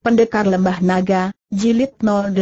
Pendekar Lembah Naga, Jilid 08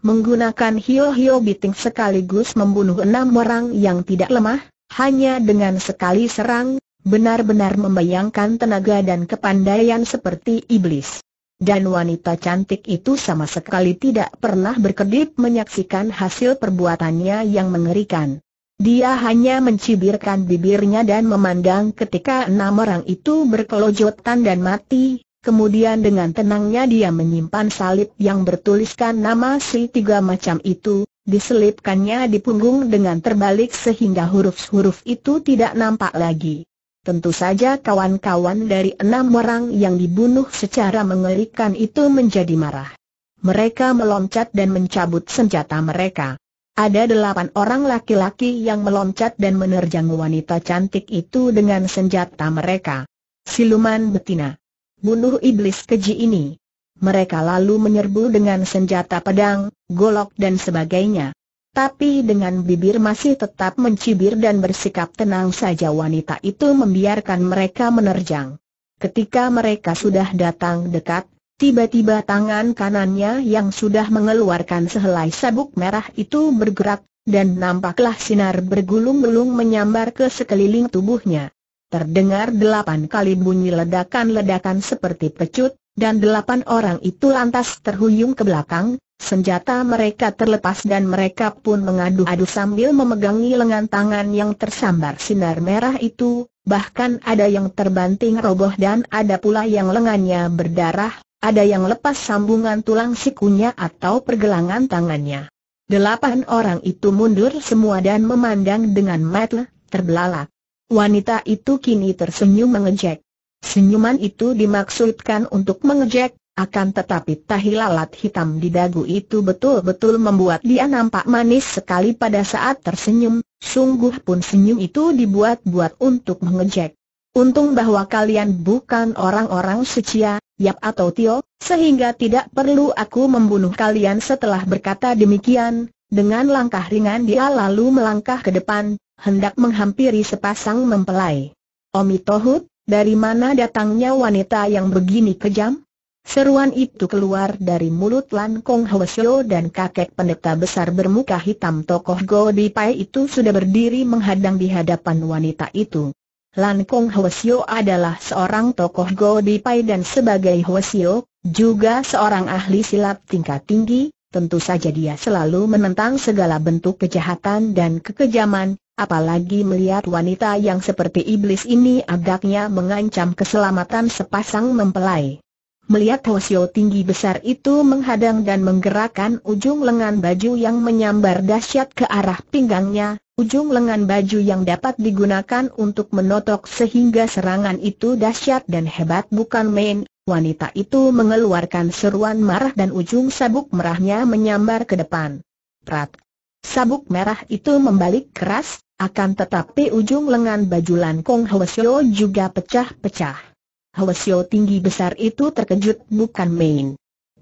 Menggunakan hio-hio biting sekaligus membunuh enam orang yang tidak lemah, hanya dengan sekali serang, benar-benar membayangkan tenaga dan kepandaian seperti iblis. Dan wanita cantik itu sama sekali tidak pernah berkedip menyaksikan hasil perbuatannya yang mengerikan. Dia hanya mencibirkan bibirnya dan memandang ketika enam orang itu berkelojotan dan mati, Kemudian dengan tenangnya dia menyimpan salib yang bertuliskan nama si tiga macam itu, diselipkannya di punggung dengan terbalik sehingga huruf-huruf itu tidak nampak lagi. Tentu saja kawan-kawan dari enam orang yang dibunuh secara mengerikan itu menjadi marah. Mereka meloncat dan mencabut senjata mereka. Ada delapan orang laki-laki yang meloncat dan menerjang wanita cantik itu dengan senjata mereka. Siluman betina bunuh iblis keji ini. Mereka lalu menyerbu dengan senjata pedang, golok dan sebagainya. Tapi dengan bibir masih tetap mencibir dan bersikap tenang saja wanita itu membiarkan mereka menerjang. Ketika mereka sudah datang dekat, tiba-tiba tangan kanannya yang sudah mengeluarkan sehelai sabuk merah itu bergerak, dan nampaklah sinar bergulung-gulung menyambar ke sekeliling tubuhnya terdengar delapan kali bunyi ledakan-ledakan seperti pecut, dan delapan orang itu lantas terhuyung ke belakang, senjata mereka terlepas dan mereka pun mengadu-adu sambil memegangi lengan tangan yang tersambar sinar merah itu, bahkan ada yang terbanting roboh dan ada pula yang lengannya berdarah, ada yang lepas sambungan tulang sikunya atau pergelangan tangannya. Delapan orang itu mundur semua dan memandang dengan mata terbelalak. Wanita itu kini tersenyum mengejek. Senyuman itu dimaksudkan untuk mengejek, akan tetapi tahi lalat hitam di dagu itu betul-betul membuat dia nampak manis sekali pada saat tersenyum, sungguh pun senyum itu dibuat-buat untuk mengejek. Untung bahwa kalian bukan orang-orang secia, Yap atau Tio, sehingga tidak perlu aku membunuh kalian setelah berkata demikian, dengan langkah ringan dia lalu melangkah ke depan, hendak menghampiri sepasang mempelai. Omi Tohut, dari mana datangnya wanita yang begini kejam? Seruan itu keluar dari mulut Lan Kong Hwasyo dan kakek pendeta besar bermuka hitam tokoh Go Di Pai itu sudah berdiri menghadang di hadapan wanita itu. Lan Kong Hwasyo adalah seorang tokoh Go Di Pai dan sebagai Hwasyo, juga seorang ahli silat tingkat tinggi, tentu saja dia selalu menentang segala bentuk kejahatan dan kekejaman, Apalagi melihat wanita yang seperti iblis ini agaknya mengancam keselamatan sepasang mempelai. Melihat Hosio tinggi besar itu menghadang dan menggerakkan ujung lengan baju yang menyambar dahsyat ke arah pinggangnya, ujung lengan baju yang dapat digunakan untuk menotok sehingga serangan itu dahsyat dan hebat bukan main, wanita itu mengeluarkan seruan marah dan ujung sabuk merahnya menyambar ke depan. Prat! Sabuk merah itu membalik keras, akan tetapi ujung lengan baju Lankong Hwasyo juga pecah-pecah. Hwasyo tinggi besar itu terkejut bukan main.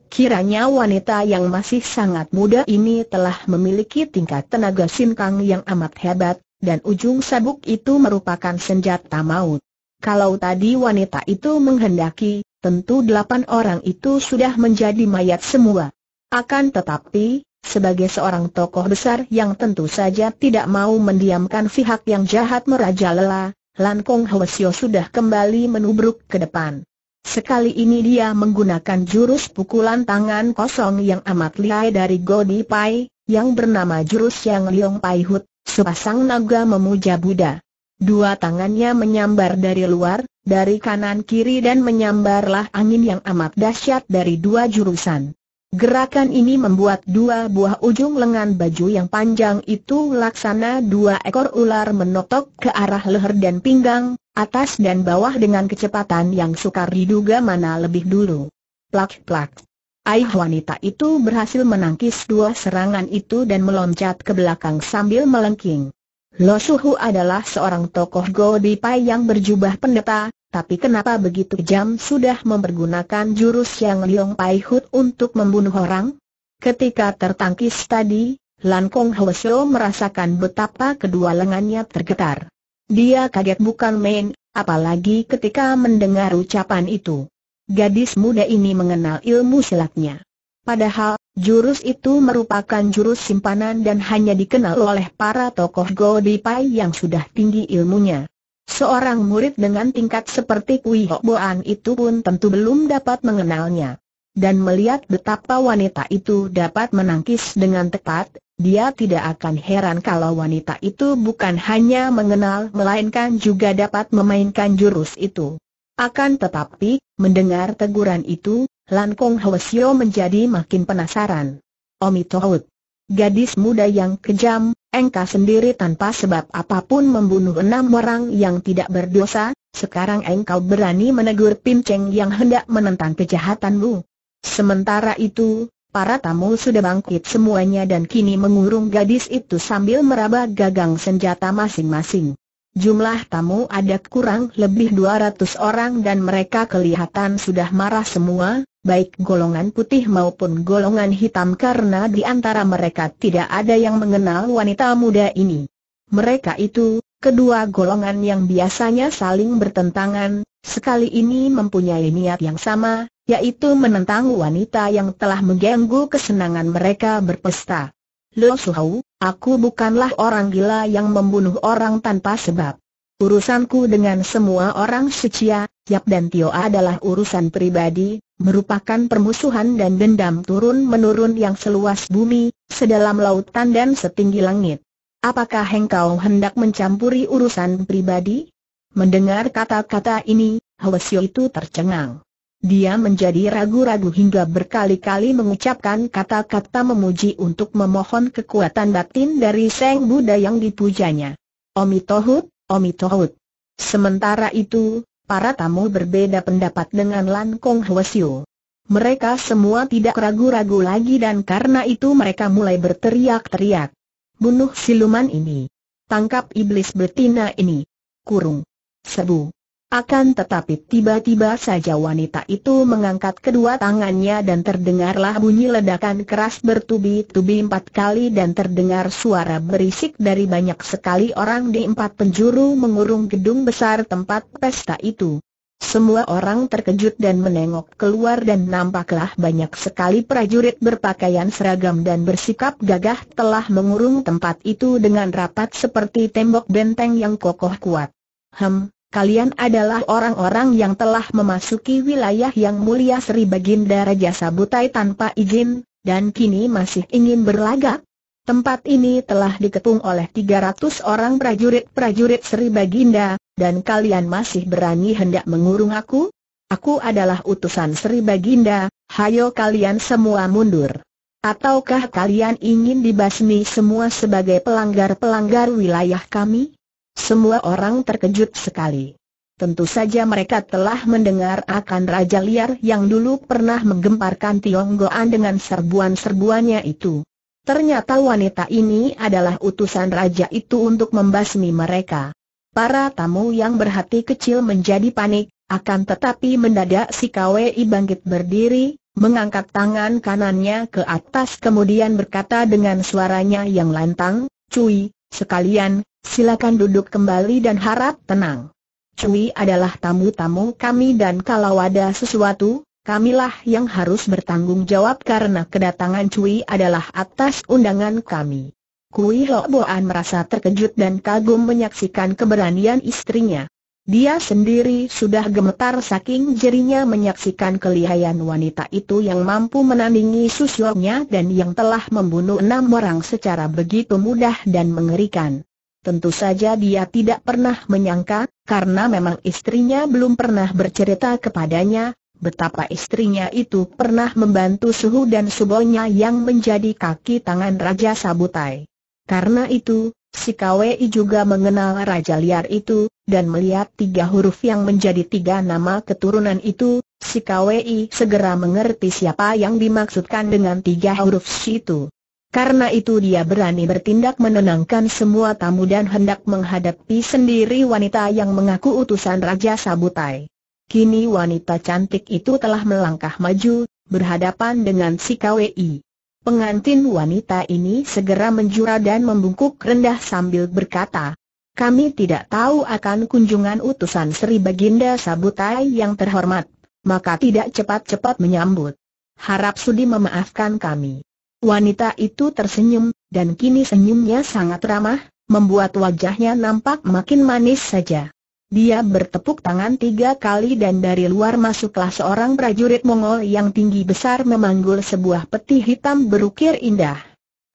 Kiranya wanita yang masih sangat muda ini telah memiliki tingkat tenaga sinkang yang amat hebat, dan ujung sabuk itu merupakan senjata maut. Kalau tadi wanita itu menghendaki, tentu delapan orang itu sudah menjadi mayat semua. Akan tetapi, sebagai seorang tokoh besar yang tentu saja tidak mau mendiamkan pihak yang jahat merajalela, Lan Kong Hwasyo sudah kembali menubruk ke depan. Sekali ini dia menggunakan jurus pukulan tangan kosong yang amat lihai dari Godi Pai, yang bernama jurus Yang Liong Pai Hut, sepasang naga memuja Buddha. Dua tangannya menyambar dari luar, dari kanan kiri dan menyambarlah angin yang amat dahsyat dari dua jurusan. Gerakan ini membuat dua buah ujung lengan baju yang panjang itu laksana dua ekor ular menotok ke arah leher dan pinggang, atas dan bawah dengan kecepatan yang sukar diduga mana lebih dulu. Plak-plak. Aih wanita itu berhasil menangkis dua serangan itu dan meloncat ke belakang sambil melengking. Lo Suhu adalah seorang tokoh Godipai yang berjubah pendeta, tapi kenapa begitu kejam sudah mempergunakan jurus yang Liong Pai Hut untuk membunuh orang? Ketika tertangkis tadi, Lan Kong Hwa merasakan betapa kedua lengannya tergetar. Dia kaget bukan main, apalagi ketika mendengar ucapan itu. Gadis muda ini mengenal ilmu silatnya. Padahal, jurus itu merupakan jurus simpanan dan hanya dikenal oleh para tokoh Godipai yang sudah tinggi ilmunya. Seorang murid dengan tingkat seperti Kui Boan itu pun tentu belum dapat mengenalnya. Dan melihat betapa wanita itu dapat menangkis dengan tepat, dia tidak akan heran kalau wanita itu bukan hanya mengenal melainkan juga dapat memainkan jurus itu. Akan tetapi, mendengar teguran itu, Lan Kong Hwasyo menjadi makin penasaran. Omitohut. Gadis muda yang kejam, engkau sendiri tanpa sebab apapun membunuh enam orang yang tidak berdosa, sekarang engkau berani menegur Pim Cheng yang hendak menentang kejahatanmu. Sementara itu, para tamu sudah bangkit semuanya dan kini mengurung gadis itu sambil meraba gagang senjata masing-masing. Jumlah tamu ada kurang lebih 200 orang dan mereka kelihatan sudah marah semua, baik golongan putih maupun golongan hitam karena di antara mereka tidak ada yang mengenal wanita muda ini. Mereka itu, kedua golongan yang biasanya saling bertentangan, sekali ini mempunyai niat yang sama, yaitu menentang wanita yang telah mengganggu kesenangan mereka berpesta. Lo Suhau, aku bukanlah orang gila yang membunuh orang tanpa sebab. Urusanku dengan semua orang secia, Yap dan Tio adalah urusan pribadi, merupakan permusuhan dan dendam turun-menurun yang seluas bumi, sedalam lautan dan setinggi langit. Apakah engkau hendak mencampuri urusan pribadi? Mendengar kata-kata ini, Hwasyo itu tercengang. Dia menjadi ragu-ragu hingga berkali-kali mengucapkan kata-kata memuji untuk memohon kekuatan batin dari Seng Buddha yang dipujanya. Omitohut. Omi Tohut. Sementara itu, para tamu berbeda pendapat dengan Lan Kong Hwasyo. Mereka semua tidak ragu-ragu lagi dan karena itu mereka mulai berteriak-teriak. Bunuh siluman ini. Tangkap iblis betina ini. Kurung. Sebu. Akan tetapi tiba-tiba saja wanita itu mengangkat kedua tangannya dan terdengarlah bunyi ledakan keras bertubi-tubi empat kali dan terdengar suara berisik dari banyak sekali orang di empat penjuru mengurung gedung besar tempat pesta itu. Semua orang terkejut dan menengok keluar dan nampaklah banyak sekali prajurit berpakaian seragam dan bersikap gagah telah mengurung tempat itu dengan rapat seperti tembok benteng yang kokoh kuat. Hem, kalian adalah orang-orang yang telah memasuki wilayah yang mulia Sri Baginda Raja Sabutai tanpa izin, dan kini masih ingin berlagak? Tempat ini telah diketung oleh 300 orang prajurit-prajurit Sri Baginda, dan kalian masih berani hendak mengurung aku? Aku adalah utusan Sri Baginda, hayo kalian semua mundur. Ataukah kalian ingin dibasmi semua sebagai pelanggar-pelanggar wilayah kami? Semua orang terkejut sekali. Tentu saja mereka telah mendengar akan raja liar yang dulu pernah menggemparkan Tionggoan dengan serbuan-serbuannya itu. Ternyata wanita ini adalah utusan raja itu untuk membasmi mereka. Para tamu yang berhati kecil menjadi panik, akan tetapi mendadak si KWI bangkit berdiri, mengangkat tangan kanannya ke atas kemudian berkata dengan suaranya yang lantang, Cui, Sekalian, silakan duduk kembali dan harap tenang. Cui adalah tamu-tamu kami dan kalau ada sesuatu, kamilah yang harus bertanggung jawab karena kedatangan Cui adalah atas undangan kami. Kui Ho Boan merasa terkejut dan kagum menyaksikan keberanian istrinya. Dia sendiri sudah gemetar saking jerinya menyaksikan kelihayan wanita itu yang mampu menandingi susunya dan yang telah membunuh enam orang secara begitu mudah dan mengerikan. Tentu saja dia tidak pernah menyangka, karena memang istrinya belum pernah bercerita kepadanya, betapa istrinya itu pernah membantu Suhu dan Subonya yang menjadi kaki tangan Raja Sabutai. Karena itu, Si KWI juga mengenal Raja Liar itu, dan melihat tiga huruf yang menjadi tiga nama keturunan itu, si KWI segera mengerti siapa yang dimaksudkan dengan tiga huruf itu. Karena itu dia berani bertindak menenangkan semua tamu dan hendak menghadapi sendiri wanita yang mengaku utusan Raja Sabutai. Kini wanita cantik itu telah melangkah maju, berhadapan dengan si KWI. Pengantin wanita ini segera menjura dan membungkuk rendah sambil berkata, kami tidak tahu akan kunjungan utusan Sri Baginda Sabutai yang terhormat, maka tidak cepat-cepat menyambut. Harap sudi memaafkan kami. Wanita itu tersenyum, dan kini senyumnya sangat ramah, membuat wajahnya nampak makin manis saja. Dia bertepuk tangan tiga kali dan dari luar masuklah seorang prajurit Mongol yang tinggi besar memanggul sebuah peti hitam berukir indah.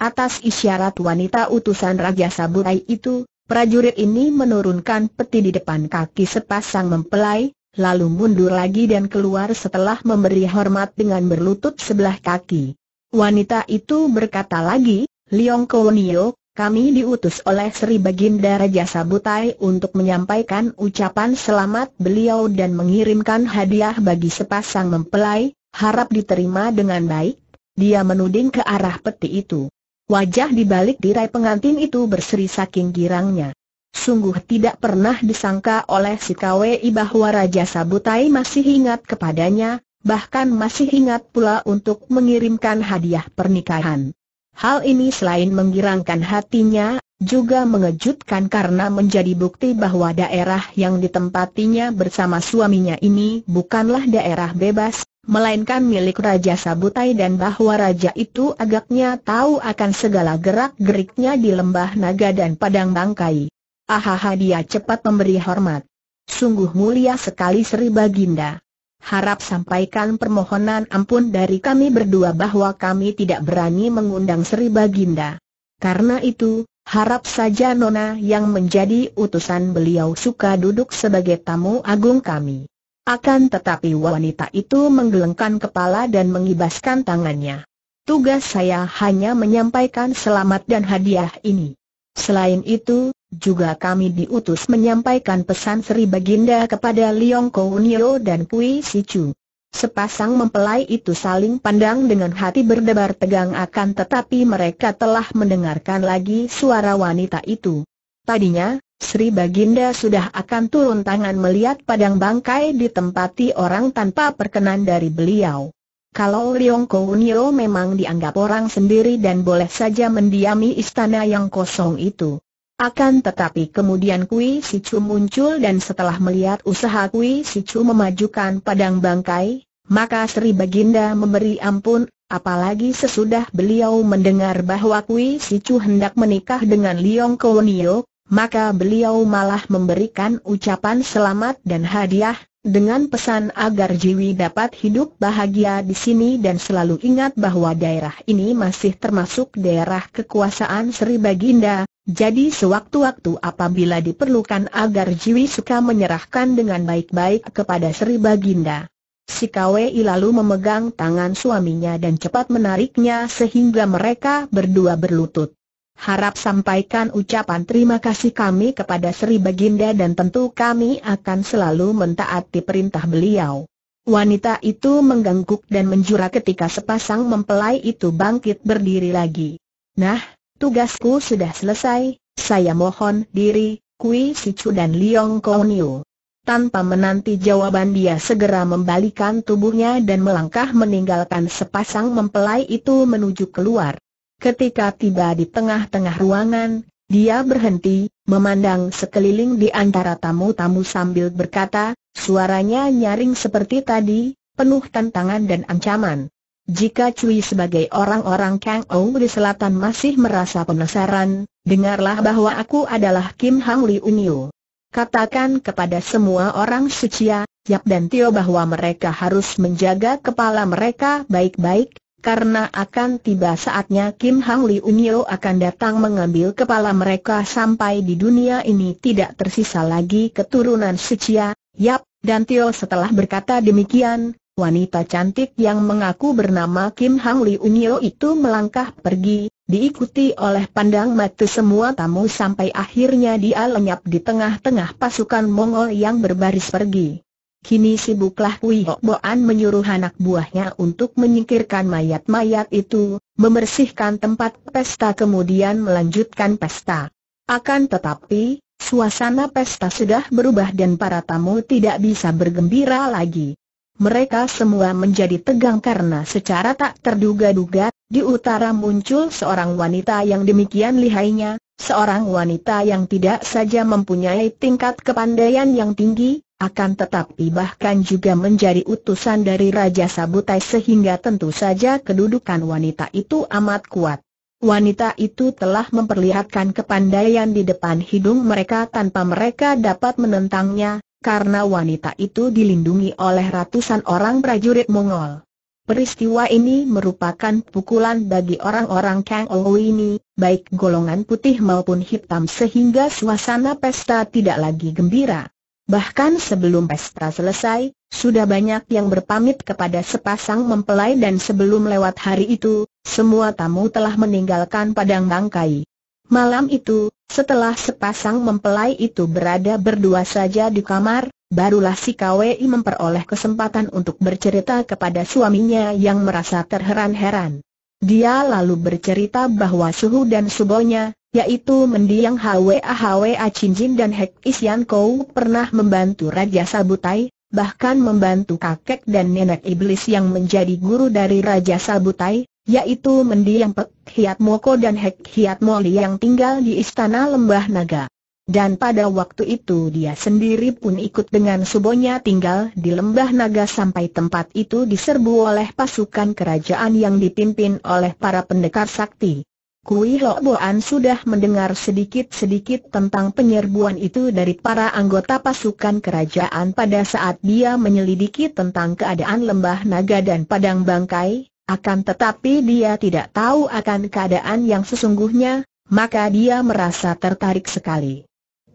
Atas isyarat wanita utusan Raja Saburai itu, prajurit ini menurunkan peti di depan kaki sepasang mempelai, lalu mundur lagi dan keluar setelah memberi hormat dengan berlutut sebelah kaki. Wanita itu berkata lagi, Liong Kounio, kami diutus oleh Sri Baginda Raja Sabutai untuk menyampaikan ucapan selamat beliau dan mengirimkan hadiah bagi sepasang mempelai, harap diterima dengan baik. Dia menuding ke arah peti itu. Wajah di balik tirai pengantin itu berseri saking girangnya. Sungguh tidak pernah disangka oleh si KWI bahwa Raja Sabutai masih ingat kepadanya, bahkan masih ingat pula untuk mengirimkan hadiah pernikahan. Hal ini selain menggirangkan hatinya, juga mengejutkan karena menjadi bukti bahwa daerah yang ditempatinya bersama suaminya ini bukanlah daerah bebas, melainkan milik Raja Sabutai dan bahwa Raja itu agaknya tahu akan segala gerak-geriknya di Lembah Naga dan Padang Bangkai. Ahaha dia cepat memberi hormat. Sungguh mulia sekali Sri Baginda harap sampaikan permohonan ampun dari kami berdua bahwa kami tidak berani mengundang Sri Baginda. Karena itu, harap saja Nona yang menjadi utusan beliau suka duduk sebagai tamu agung kami. Akan tetapi wanita itu menggelengkan kepala dan mengibaskan tangannya. Tugas saya hanya menyampaikan selamat dan hadiah ini. Selain itu, juga kami diutus menyampaikan pesan Sri Baginda kepada Liong Kounio dan Pui Sichu. Sepasang mempelai itu saling pandang dengan hati berdebar tegang akan tetapi mereka telah mendengarkan lagi suara wanita itu. Tadinya, Sri Baginda sudah akan turun tangan melihat padang bangkai ditempati orang tanpa perkenan dari beliau. Kalau Liong Kounio memang dianggap orang sendiri dan boleh saja mendiami istana yang kosong itu. Akan tetapi kemudian Kui Sicu muncul dan setelah melihat usaha Kui Sicu memajukan padang bangkai, maka Sri Baginda memberi ampun, apalagi sesudah beliau mendengar bahwa Kui Sicu hendak menikah dengan Liong Nio, maka beliau malah memberikan ucapan selamat dan hadiah, dengan pesan agar Jiwi dapat hidup bahagia di sini dan selalu ingat bahwa daerah ini masih termasuk daerah kekuasaan Sri Baginda, jadi sewaktu-waktu apabila diperlukan agar Jiwi suka menyerahkan dengan baik-baik kepada Sri Baginda. Si Kwei lalu memegang tangan suaminya dan cepat menariknya sehingga mereka berdua berlutut. Harap sampaikan ucapan terima kasih kami kepada Sri Baginda dan tentu kami akan selalu mentaati perintah beliau. Wanita itu mengganggu dan menjura ketika sepasang mempelai itu bangkit berdiri lagi. Nah, Tugasku sudah selesai, saya mohon diri, Kui Sichu dan Liong Niu. Tanpa menanti jawaban dia segera membalikan tubuhnya dan melangkah meninggalkan sepasang mempelai itu menuju keluar. Ketika tiba di tengah-tengah ruangan, dia berhenti, memandang sekeliling di antara tamu-tamu sambil berkata, suaranya nyaring seperti tadi, penuh tantangan dan ancaman. Jika Cui sebagai orang-orang Kang Ong di selatan masih merasa penasaran, dengarlah bahwa aku adalah Kim Hang Li Unyu. Katakan kepada semua orang Sucia, Yap dan Tio bahwa mereka harus menjaga kepala mereka baik-baik, karena akan tiba saatnya Kim Hang Li Niu akan datang mengambil kepala mereka sampai di dunia ini tidak tersisa lagi keturunan Sucia, Yap, dan Tio setelah berkata demikian, wanita cantik yang mengaku bernama Kim Hang Li Unyo itu melangkah pergi, diikuti oleh pandang mata semua tamu sampai akhirnya dia lenyap di tengah-tengah pasukan Mongol yang berbaris pergi. Kini sibuklah Kui Boan menyuruh anak buahnya untuk menyingkirkan mayat-mayat itu, membersihkan tempat pesta kemudian melanjutkan pesta. Akan tetapi, suasana pesta sudah berubah dan para tamu tidak bisa bergembira lagi mereka semua menjadi tegang karena secara tak terduga-duga, di utara muncul seorang wanita yang demikian lihainya, seorang wanita yang tidak saja mempunyai tingkat kepandaian yang tinggi, akan tetapi bahkan juga menjadi utusan dari Raja Sabutai sehingga tentu saja kedudukan wanita itu amat kuat. Wanita itu telah memperlihatkan kepandaian di depan hidung mereka tanpa mereka dapat menentangnya, karena wanita itu dilindungi oleh ratusan orang prajurit Mongol. Peristiwa ini merupakan pukulan bagi orang-orang Kang ini, baik golongan putih maupun hitam sehingga suasana pesta tidak lagi gembira. Bahkan sebelum pesta selesai, sudah banyak yang berpamit kepada sepasang mempelai dan sebelum lewat hari itu, semua tamu telah meninggalkan padang bangkai. Malam itu, setelah sepasang mempelai itu berada berdua saja di kamar, barulah si KWI memperoleh kesempatan untuk bercerita kepada suaminya yang merasa terheran-heran. Dia lalu bercerita bahwa Suhu dan Subonya, yaitu mendiang Hwa Hwa Cinjin dan Hek Isian Kou pernah membantu Raja Sabutai, bahkan membantu kakek dan nenek iblis yang menjadi guru dari Raja Sabutai, yaitu mendiang Pek Hiat Moko dan Hek Hiat Moli yang tinggal di Istana Lembah Naga. Dan pada waktu itu dia sendiri pun ikut dengan subonya tinggal di Lembah Naga sampai tempat itu diserbu oleh pasukan kerajaan yang dipimpin oleh para pendekar sakti. Kui Loboan sudah mendengar sedikit-sedikit tentang penyerbuan itu dari para anggota pasukan kerajaan pada saat dia menyelidiki tentang keadaan Lembah Naga dan Padang Bangkai, akan tetapi dia tidak tahu akan keadaan yang sesungguhnya, maka dia merasa tertarik sekali.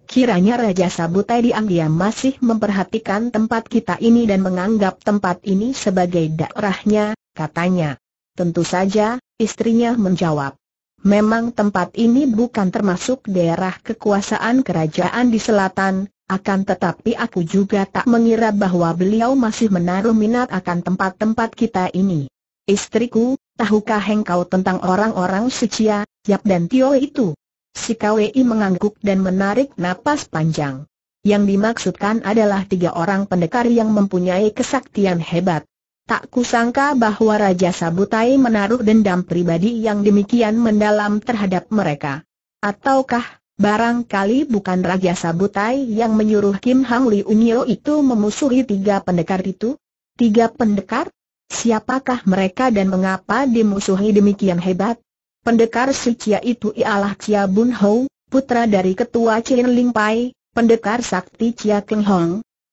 Kiranya Raja Sabutai diam-diam masih memperhatikan tempat kita ini dan menganggap tempat ini sebagai daerahnya, katanya. Tentu saja, istrinya menjawab. Memang tempat ini bukan termasuk daerah kekuasaan kerajaan di selatan, akan tetapi aku juga tak mengira bahwa beliau masih menaruh minat akan tempat-tempat kita ini. Istriku, tahukah engkau tentang orang-orang Sucia, Yap dan Tio itu? Si Kwei mengangguk dan menarik napas panjang. Yang dimaksudkan adalah tiga orang pendekar yang mempunyai kesaktian hebat. Tak kusangka bahwa Raja Sabutai menaruh dendam pribadi yang demikian mendalam terhadap mereka. Ataukah, barangkali bukan Raja Sabutai yang menyuruh Kim Hang Li Unyo itu memusuhi tiga pendekar itu? Tiga pendekar? Siapakah mereka dan mengapa dimusuhi demikian hebat? Pendekar si Cia itu ialah Cia Bun Hou, putra dari ketua Chin Ling Pai, pendekar sakti Cia King Hong.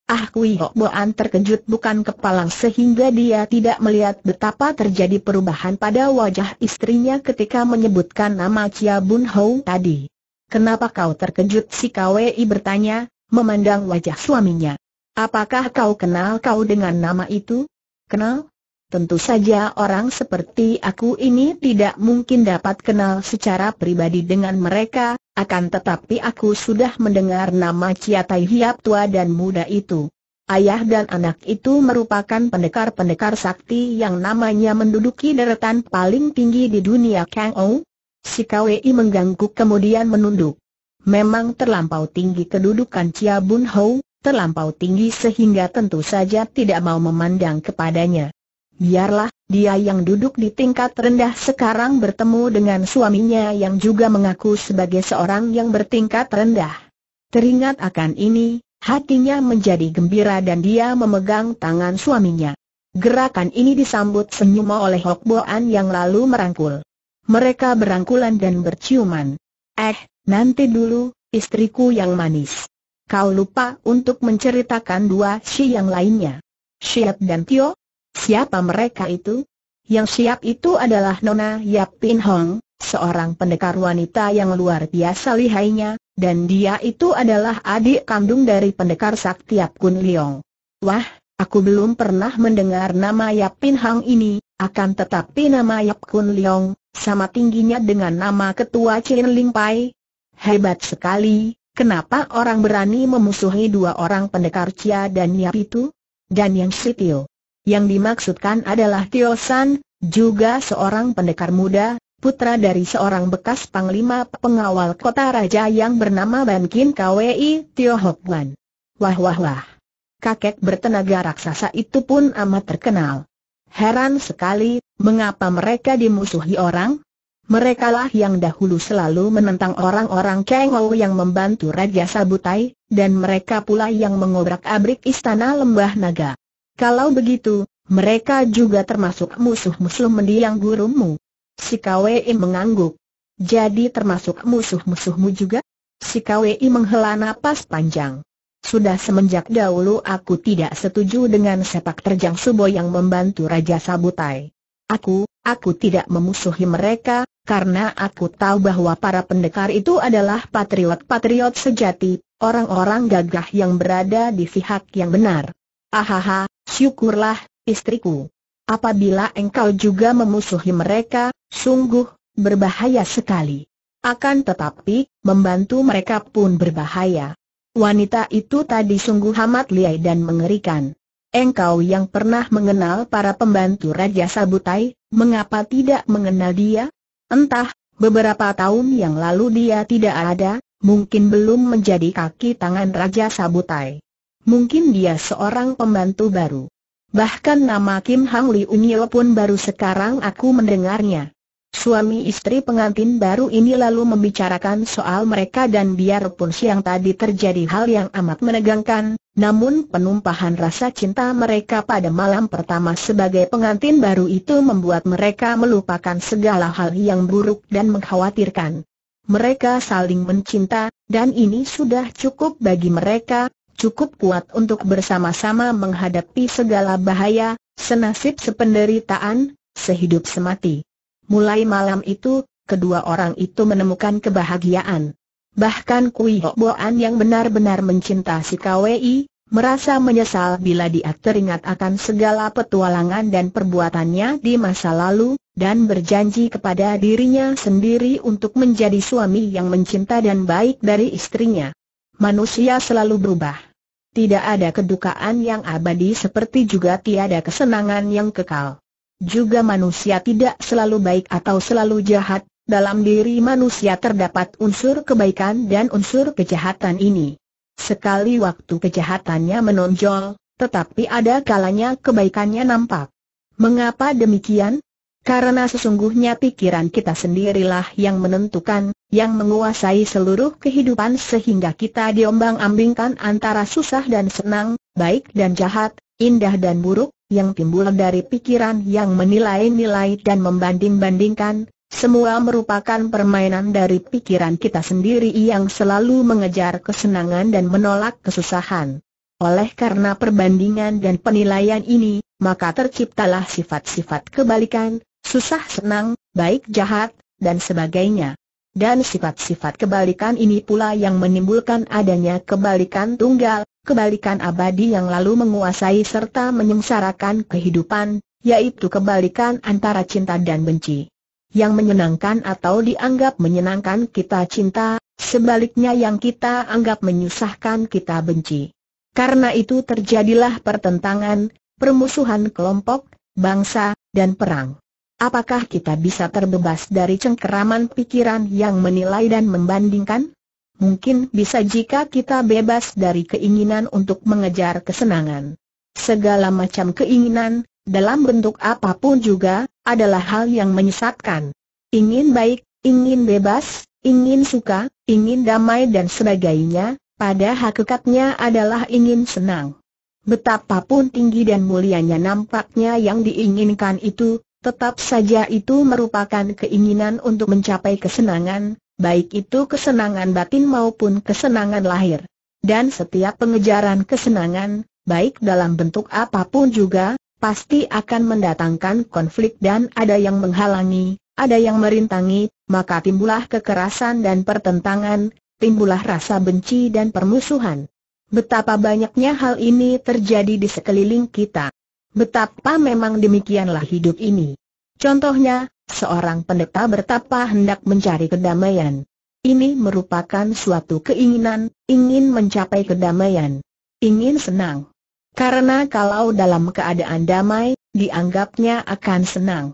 Ah Kui Hok Boan terkejut bukan kepala sehingga dia tidak melihat betapa terjadi perubahan pada wajah istrinya ketika menyebutkan nama Cia Bun Hou tadi. Kenapa kau terkejut si Kwei bertanya, memandang wajah suaminya. Apakah kau kenal kau dengan nama itu? Kenal? Tentu saja orang seperti aku ini tidak mungkin dapat kenal secara pribadi dengan mereka, akan tetapi aku sudah mendengar nama Ciatai Hiap tua dan muda itu. Ayah dan anak itu merupakan pendekar-pendekar sakti yang namanya menduduki deretan paling tinggi di dunia Kang Ou. Si Kwei mengganggu kemudian menunduk. Memang terlampau tinggi kedudukan Chia Bun Hou, terlampau tinggi sehingga tentu saja tidak mau memandang kepadanya. Biarlah, dia yang duduk di tingkat rendah sekarang bertemu dengan suaminya yang juga mengaku sebagai seorang yang bertingkat rendah. Teringat akan ini, hatinya menjadi gembira dan dia memegang tangan suaminya. Gerakan ini disambut senyum oleh Hok Boan yang lalu merangkul. Mereka berangkulan dan berciuman. Eh, nanti dulu, istriku yang manis. Kau lupa untuk menceritakan dua si yang lainnya. Siap dan Tio, Siapa mereka itu? Yang siap itu adalah Nona Yap Pin Hong, seorang pendekar wanita yang luar biasa lihainya, dan dia itu adalah adik kandung dari pendekar Saktiap Kun Liong. Wah, aku belum pernah mendengar nama Yap Pin Hong ini, akan tetapi nama Yap Kun Leong, sama tingginya dengan nama ketua Chin Ling Pai. Hebat sekali, kenapa orang berani memusuhi dua orang pendekar Cia dan Yap itu? Dan yang Sitio. Yang dimaksudkan adalah Tio San, juga seorang pendekar muda, putra dari seorang bekas panglima pengawal kota raja yang bernama Ban Kin Kwi Tio Hok Wan. Wah wah wah. Kakek bertenaga raksasa itu pun amat terkenal. Heran sekali, mengapa mereka dimusuhi orang? Merekalah yang dahulu selalu menentang orang-orang Kengou yang membantu Raja Sabutai, dan mereka pula yang mengobrak-abrik istana Lembah Naga. Kalau begitu, mereka juga termasuk musuh-musuh mendiang gurumu. Si Kwei mengangguk. Jadi termasuk musuh-musuhmu juga? Si Kwei menghela napas panjang. Sudah semenjak dahulu aku tidak setuju dengan sepak terjang Subo yang membantu Raja Sabutai. Aku, aku tidak memusuhi mereka, karena aku tahu bahwa para pendekar itu adalah patriot-patriot sejati, orang-orang gagah yang berada di pihak yang benar. Ahaha, syukurlah, istriku. Apabila engkau juga memusuhi mereka, sungguh, berbahaya sekali. Akan tetapi, membantu mereka pun berbahaya. Wanita itu tadi sungguh amat liai dan mengerikan. Engkau yang pernah mengenal para pembantu Raja Sabutai, mengapa tidak mengenal dia? Entah, beberapa tahun yang lalu dia tidak ada, mungkin belum menjadi kaki tangan Raja Sabutai mungkin dia seorang pembantu baru. Bahkan nama Kim Hang Li Unyil pun baru sekarang aku mendengarnya. Suami istri pengantin baru ini lalu membicarakan soal mereka dan biarpun siang tadi terjadi hal yang amat menegangkan, namun penumpahan rasa cinta mereka pada malam pertama sebagai pengantin baru itu membuat mereka melupakan segala hal yang buruk dan mengkhawatirkan. Mereka saling mencinta, dan ini sudah cukup bagi mereka, cukup kuat untuk bersama-sama menghadapi segala bahaya, senasib sependeritaan, sehidup semati. Mulai malam itu, kedua orang itu menemukan kebahagiaan. Bahkan Kui Boan yang benar-benar mencinta si KWI, merasa menyesal bila dia teringat akan segala petualangan dan perbuatannya di masa lalu, dan berjanji kepada dirinya sendiri untuk menjadi suami yang mencinta dan baik dari istrinya. Manusia selalu berubah. Tidak ada kedukaan yang abadi seperti juga tiada kesenangan yang kekal. Juga manusia tidak selalu baik atau selalu jahat, dalam diri manusia terdapat unsur kebaikan dan unsur kejahatan ini. Sekali waktu kejahatannya menonjol, tetapi ada kalanya kebaikannya nampak. Mengapa demikian? Karena sesungguhnya pikiran kita sendirilah yang menentukan, yang menguasai seluruh kehidupan sehingga kita diombang-ambingkan antara susah dan senang, baik dan jahat, indah dan buruk, yang timbul dari pikiran yang menilai-nilai dan membanding-bandingkan, semua merupakan permainan dari pikiran kita sendiri yang selalu mengejar kesenangan dan menolak kesusahan. Oleh karena perbandingan dan penilaian ini, maka terciptalah sifat-sifat kebalikan, susah senang, baik jahat, dan sebagainya. Dan sifat-sifat kebalikan ini pula yang menimbulkan adanya kebalikan tunggal, kebalikan abadi yang lalu menguasai serta menyengsarakan kehidupan, yaitu kebalikan antara cinta dan benci. Yang menyenangkan atau dianggap menyenangkan kita cinta, sebaliknya yang kita anggap menyusahkan kita benci. Karena itu terjadilah pertentangan, permusuhan kelompok, bangsa, dan perang. Apakah kita bisa terbebas dari cengkeraman pikiran yang menilai dan membandingkan? Mungkin bisa jika kita bebas dari keinginan untuk mengejar kesenangan. Segala macam keinginan, dalam bentuk apapun juga, adalah hal yang menyesatkan. Ingin baik, ingin bebas, ingin suka, ingin damai dan sebagainya, pada hakikatnya adalah ingin senang. Betapapun tinggi dan mulianya nampaknya yang diinginkan itu, Tetap saja itu merupakan keinginan untuk mencapai kesenangan, baik itu kesenangan batin maupun kesenangan lahir. Dan setiap pengejaran kesenangan, baik dalam bentuk apapun juga, pasti akan mendatangkan konflik dan ada yang menghalangi, ada yang merintangi, maka timbullah kekerasan dan pertentangan, timbullah rasa benci dan permusuhan. Betapa banyaknya hal ini terjadi di sekeliling kita. Betapa memang demikianlah hidup ini. Contohnya, seorang pendeta bertapa hendak mencari kedamaian. Ini merupakan suatu keinginan, ingin mencapai kedamaian, ingin senang. Karena kalau dalam keadaan damai, dianggapnya akan senang.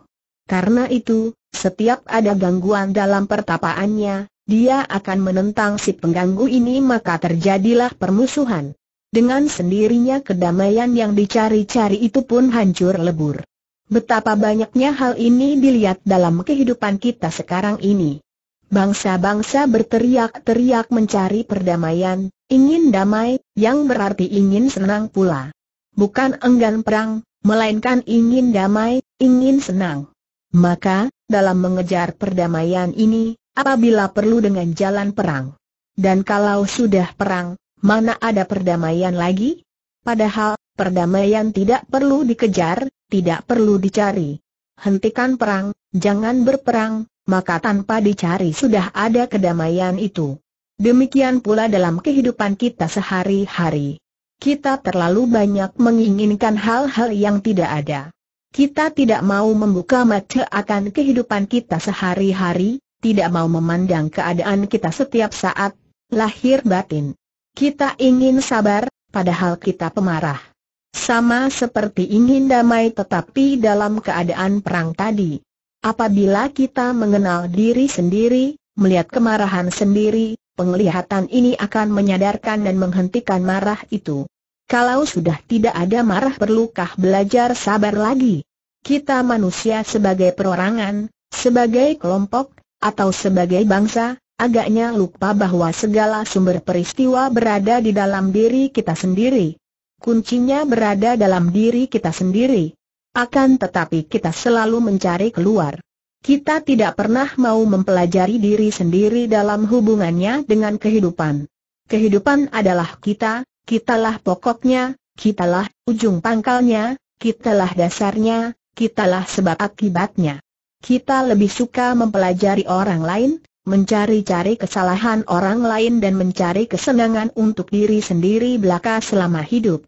Karena itu, setiap ada gangguan dalam pertapaannya, dia akan menentang si pengganggu ini maka terjadilah permusuhan. Dengan sendirinya kedamaian yang dicari-cari itu pun hancur lebur. Betapa banyaknya hal ini dilihat dalam kehidupan kita sekarang ini. Bangsa-bangsa berteriak-teriak mencari perdamaian, ingin damai, yang berarti ingin senang pula. Bukan enggan perang, melainkan ingin damai, ingin senang. Maka, dalam mengejar perdamaian ini, apabila perlu dengan jalan perang. Dan kalau sudah perang, mana ada perdamaian lagi? Padahal, perdamaian tidak perlu dikejar, tidak perlu dicari. Hentikan perang, jangan berperang, maka tanpa dicari sudah ada kedamaian itu. Demikian pula dalam kehidupan kita sehari-hari. Kita terlalu banyak menginginkan hal-hal yang tidak ada. Kita tidak mau membuka mata akan kehidupan kita sehari-hari, tidak mau memandang keadaan kita setiap saat, lahir batin. Kita ingin sabar, padahal kita pemarah. Sama seperti ingin damai tetapi dalam keadaan perang tadi. Apabila kita mengenal diri sendiri, melihat kemarahan sendiri, penglihatan ini akan menyadarkan dan menghentikan marah itu. Kalau sudah tidak ada marah perlukah belajar sabar lagi? Kita manusia sebagai perorangan, sebagai kelompok, atau sebagai bangsa, Agaknya lupa bahwa segala sumber peristiwa berada di dalam diri kita sendiri. Kuncinya berada dalam diri kita sendiri. Akan tetapi kita selalu mencari keluar. Kita tidak pernah mau mempelajari diri sendiri dalam hubungannya dengan kehidupan. Kehidupan adalah kita, kitalah pokoknya, kitalah ujung pangkalnya, kitalah dasarnya, kitalah sebab akibatnya. Kita lebih suka mempelajari orang lain, mencari-cari kesalahan orang lain dan mencari kesenangan untuk diri sendiri belaka selama hidup.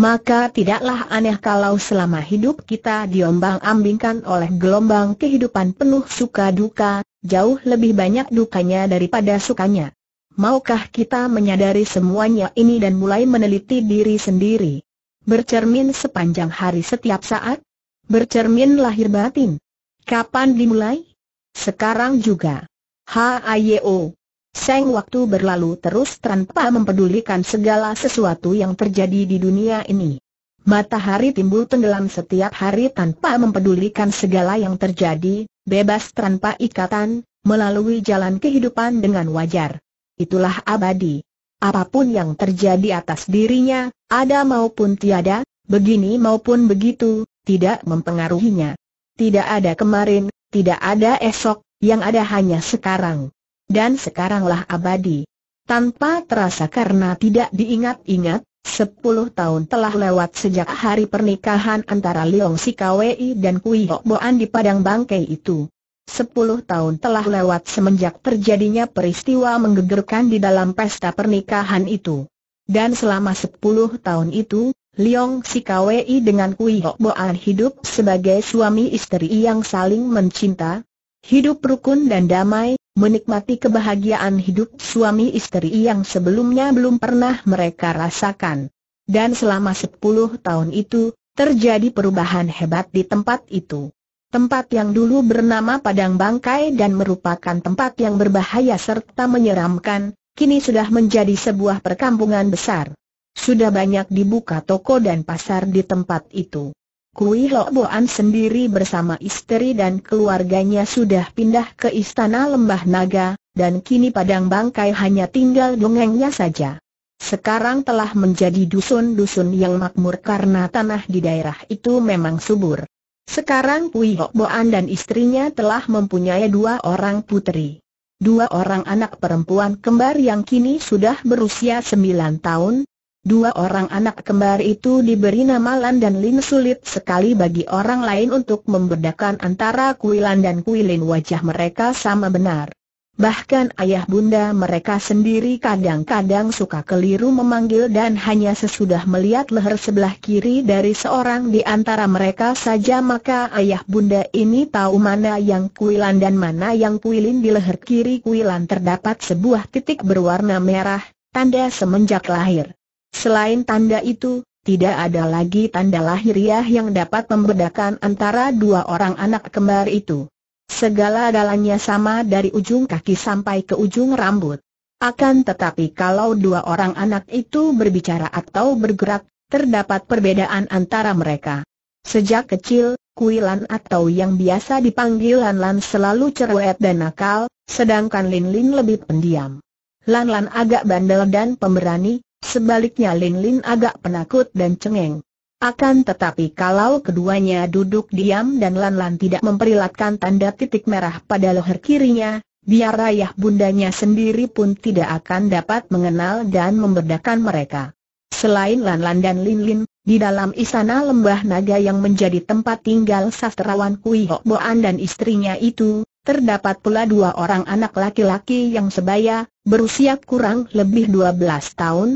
Maka tidaklah aneh kalau selama hidup kita diombang-ambingkan oleh gelombang kehidupan penuh suka duka, jauh lebih banyak dukanya daripada sukanya. Maukah kita menyadari semuanya ini dan mulai meneliti diri sendiri? Bercermin sepanjang hari setiap saat? Bercermin lahir batin. Kapan dimulai? Sekarang juga. Haiyo, Seng waktu berlalu terus tanpa mempedulikan segala sesuatu yang terjadi di dunia ini. Matahari timbul tenggelam setiap hari tanpa mempedulikan segala yang terjadi, bebas tanpa ikatan, melalui jalan kehidupan dengan wajar. Itulah abadi. Apapun yang terjadi atas dirinya, ada maupun tiada, begini maupun begitu, tidak mempengaruhinya. Tidak ada kemarin, tidak ada esok, yang ada hanya sekarang. Dan sekaranglah abadi. Tanpa terasa karena tidak diingat-ingat, sepuluh tahun telah lewat sejak hari pernikahan antara Leong Sikawei dan Kui Hok Boan di Padang Bangkai itu. Sepuluh tahun telah lewat semenjak terjadinya peristiwa menggegerkan di dalam pesta pernikahan itu. Dan selama sepuluh tahun itu, Liong Sikawei dengan Kui Hok Boan hidup sebagai suami istri yang saling mencinta, hidup rukun dan damai, menikmati kebahagiaan hidup suami istri yang sebelumnya belum pernah mereka rasakan. Dan selama 10 tahun itu, terjadi perubahan hebat di tempat itu. Tempat yang dulu bernama Padang Bangkai dan merupakan tempat yang berbahaya serta menyeramkan, kini sudah menjadi sebuah perkampungan besar. Sudah banyak dibuka toko dan pasar di tempat itu. Kui Lo Boan sendiri bersama istri dan keluarganya sudah pindah ke istana Lembah Naga, dan kini Padang Bangkai hanya tinggal dongengnya saja. Sekarang telah menjadi dusun-dusun yang makmur karena tanah di daerah itu memang subur. Sekarang Kui Ho Boan dan istrinya telah mempunyai dua orang putri. Dua orang anak perempuan kembar yang kini sudah berusia sembilan tahun, Dua orang anak kembar itu diberi nama Lan dan Lin sulit sekali bagi orang lain untuk membedakan antara Kuilan dan Kuilin wajah mereka sama benar. Bahkan ayah bunda mereka sendiri kadang-kadang suka keliru memanggil dan hanya sesudah melihat leher sebelah kiri dari seorang di antara mereka saja maka ayah bunda ini tahu mana yang kuilan dan mana yang kuilin di leher kiri kuilan terdapat sebuah titik berwarna merah, tanda semenjak lahir. Selain tanda itu, tidak ada lagi tanda lahiriah yang dapat membedakan antara dua orang anak kembar itu. Segala galanya sama dari ujung kaki sampai ke ujung rambut. Akan tetapi kalau dua orang anak itu berbicara atau bergerak, terdapat perbedaan antara mereka. Sejak kecil, Kuilan atau yang biasa dipanggil Lan Lan selalu cerewet dan nakal, sedangkan Lin Lin lebih pendiam. Lan Lan agak bandel dan pemberani, Sebaliknya Lin Lin agak penakut dan cengeng. Akan tetapi kalau keduanya duduk diam dan Lan Lan tidak memperlihatkan tanda titik merah pada leher kirinya, biar ayah bundanya sendiri pun tidak akan dapat mengenal dan membedakan mereka. Selain Lan Lan dan Lin Lin, di dalam istana lembah naga yang menjadi tempat tinggal sastrawan Kui Hok Boan dan istrinya itu, terdapat pula dua orang anak laki-laki yang sebaya, berusia kurang lebih 12 tahun,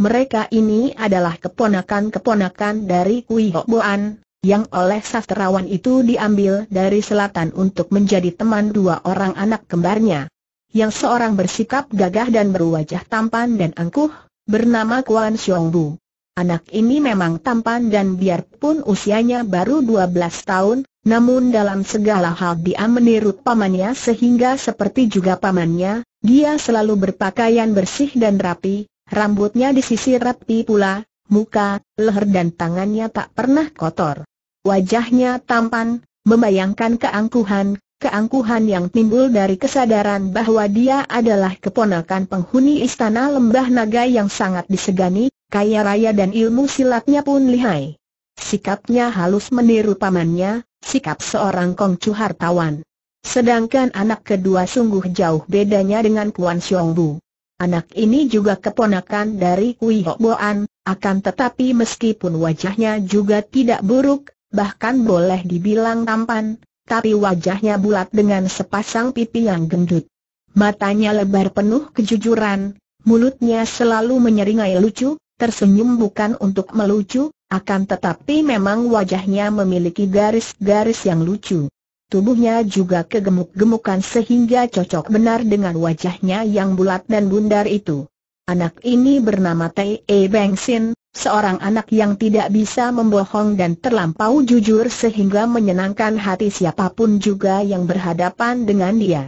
mereka ini adalah keponakan-keponakan dari Kui Boan, yang oleh sastrawan itu diambil dari selatan untuk menjadi teman dua orang anak kembarnya. Yang seorang bersikap gagah dan berwajah tampan dan angkuh, bernama Kuan Xiong Bu. Anak ini memang tampan dan biarpun usianya baru 12 tahun, namun dalam segala hal dia meniru pamannya sehingga seperti juga pamannya, dia selalu berpakaian bersih dan rapi, rambutnya disisir rapi pula, muka, leher dan tangannya tak pernah kotor. Wajahnya tampan, membayangkan keangkuhan, keangkuhan yang timbul dari kesadaran bahwa dia adalah keponakan penghuni istana lembah naga yang sangat disegani, kaya raya dan ilmu silatnya pun lihai. Sikapnya halus meniru pamannya, sikap seorang kongcu hartawan. Sedangkan anak kedua sungguh jauh bedanya dengan Kuan Xiongbu. Anak ini juga keponakan dari Kui Hok Boan, akan tetapi meskipun wajahnya juga tidak buruk, bahkan boleh dibilang tampan, tapi wajahnya bulat dengan sepasang pipi yang gendut. Matanya lebar penuh kejujuran, mulutnya selalu menyeringai lucu, tersenyum bukan untuk melucu, akan tetapi memang wajahnya memiliki garis-garis yang lucu. Tubuhnya juga kegemuk-gemukan sehingga cocok benar dengan wajahnya yang bulat dan bundar itu. Anak ini bernama Tei E. Sin, seorang anak yang tidak bisa membohong dan terlampau jujur sehingga menyenangkan hati siapapun juga yang berhadapan dengan dia.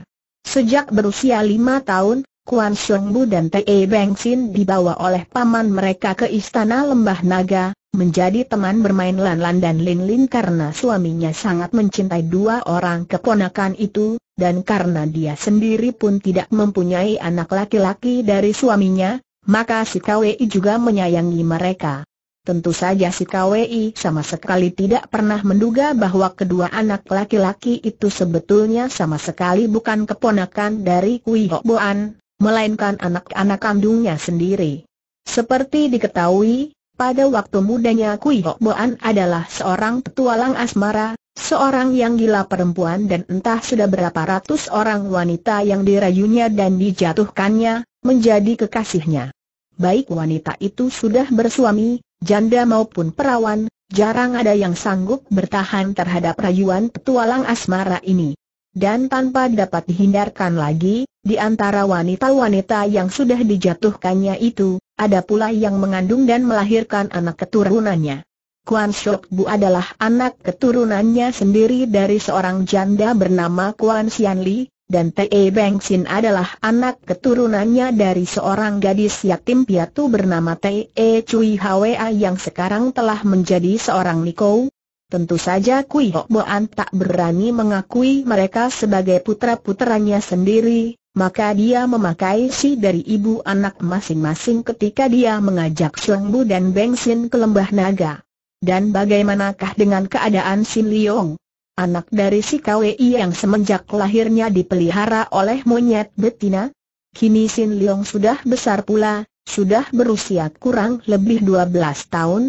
Sejak berusia lima tahun, Kuan Bu dan e. Beng Sin dibawa oleh paman mereka ke Istana Lembah Naga, menjadi teman bermain Lan Lan dan Lin Lin karena suaminya sangat mencintai dua orang keponakan itu, dan karena dia sendiri pun tidak mempunyai anak laki-laki dari suaminya, maka si KWI juga menyayangi mereka. Tentu saja si KWI sama sekali tidak pernah menduga bahwa kedua anak laki-laki itu sebetulnya sama sekali bukan keponakan dari Kui Hok Boan, melainkan anak-anak kandungnya sendiri. Seperti diketahui, pada waktu mudanya Kui Hok Boan adalah seorang petualang asmara, seorang yang gila perempuan dan entah sudah berapa ratus orang wanita yang dirayunya dan dijatuhkannya, menjadi kekasihnya. Baik wanita itu sudah bersuami, janda maupun perawan, jarang ada yang sanggup bertahan terhadap rayuan petualang asmara ini. Dan tanpa dapat dihindarkan lagi, di antara wanita-wanita yang sudah dijatuhkannya itu, ada pula yang mengandung dan melahirkan anak keturunannya. Kuan Shok Bu adalah anak keturunannya sendiri dari seorang janda bernama Kuan Xian Li, dan T.E. Beng Sin adalah anak keturunannya dari seorang gadis yatim piatu bernama T.E. Cui Hwa yang sekarang telah menjadi seorang Niko. Tentu saja Kui Hok Boan tak berani mengakui mereka sebagai putra-putranya sendiri, maka dia memakai si dari ibu anak masing-masing ketika dia mengajak Xiong Bu dan Beng Sin ke lembah naga. Dan bagaimanakah dengan keadaan Sin Liong? Anak dari si KWI yang semenjak lahirnya dipelihara oleh monyet betina? Kini Sin Liong sudah besar pula, sudah berusia kurang lebih 12 tahun.